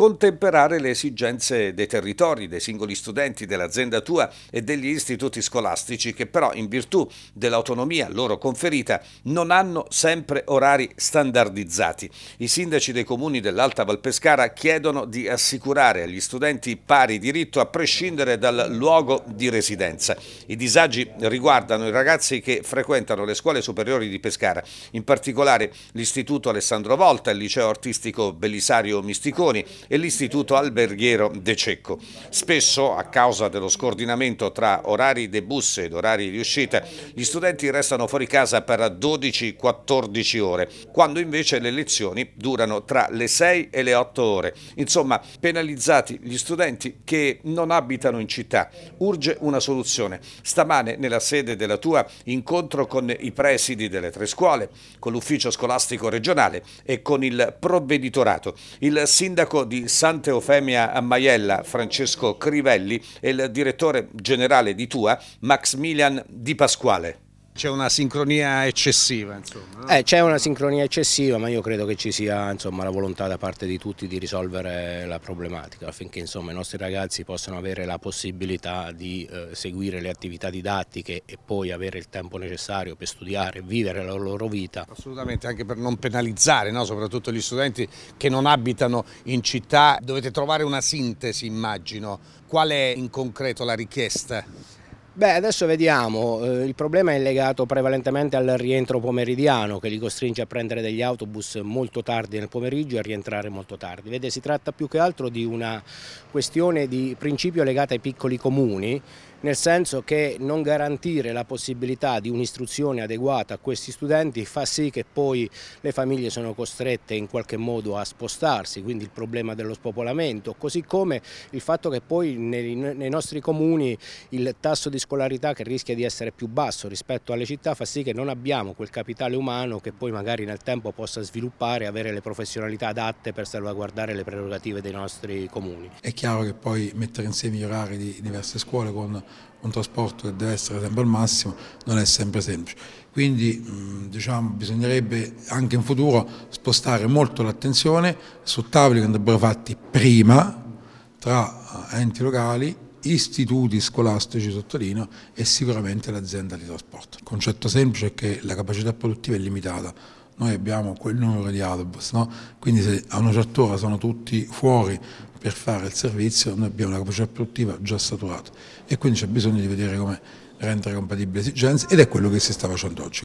contemperare le esigenze dei territori, dei singoli studenti, dell'azienda tua e degli istituti scolastici che però in virtù dell'autonomia loro conferita non hanno sempre orari standardizzati. I sindaci dei comuni dell'Alta Valpescara chiedono di assicurare agli studenti pari diritto a prescindere dal luogo di residenza. I disagi riguardano i ragazzi che frequentano le scuole superiori di Pescara, in particolare l'Istituto Alessandro Volta, il Liceo Artistico Belisario Misticoni, e l'Istituto Alberghiero De Cecco. Spesso, a causa dello scordinamento tra orari de bus ed orari di uscita, gli studenti restano fuori casa per 12-14 ore, quando invece le lezioni durano tra le 6 e le 8 ore. Insomma, penalizzati gli studenti che non abitano in città. Urge una soluzione. Stamane, nella sede della tua, incontro con i presidi delle tre scuole, con l'ufficio scolastico regionale e con il provveditorato. Il sindaco di di Sant'Eufemia a Maiella, Francesco Crivelli, e il direttore generale di Tua, Maximilian Di Pasquale. C'è una sincronia eccessiva, insomma. No? Eh, c'è una sincronia eccessiva, ma io credo che ci sia insomma, la volontà da parte di tutti di risolvere la problematica affinché insomma, i nostri ragazzi possano avere la possibilità di eh, seguire le attività didattiche e poi avere il tempo necessario per studiare e vivere la loro vita. Assolutamente, anche per non penalizzare, no? soprattutto gli studenti che non abitano in città. Dovete trovare una sintesi, immagino. Qual è in concreto la richiesta? Beh, adesso vediamo, eh, il problema è legato prevalentemente al rientro pomeridiano che li costringe a prendere degli autobus molto tardi nel pomeriggio e a rientrare molto tardi. Vede, si tratta più che altro di una questione di principio legata ai piccoli comuni, nel senso che non garantire la possibilità di un'istruzione adeguata a questi studenti fa sì che poi le famiglie sono costrette in qualche modo a spostarsi, quindi il problema dello spopolamento, così come il fatto che poi nei, nostri comuni il tasso di scuola circolarità che rischia di essere più basso rispetto alle città fa sì che non abbiamo quel capitale umano che poi magari nel tempo possa sviluppare e avere le professionalità adatte per salvaguardare le prerogative dei nostri comuni. È chiaro che poi mettere insieme gli orari di diverse scuole con un trasporto che deve essere sempre al massimo non è sempre semplice. Quindi diciamo, bisognerebbe anche in futuro spostare molto l'attenzione su tavoli che andrebbero fatti prima tra eh, enti locali istituti scolastici, sottolineo, e sicuramente l'azienda di trasporto. Il concetto semplice è che la capacità produttiva è limitata, noi abbiamo quel numero di autobus, no? quindi se a una certa ora sono tutti fuori per fare il servizio, noi abbiamo la capacità produttiva già saturata e quindi c'è bisogno di vedere come rendere compatibili le esigenze ed è quello che si sta facendo oggi.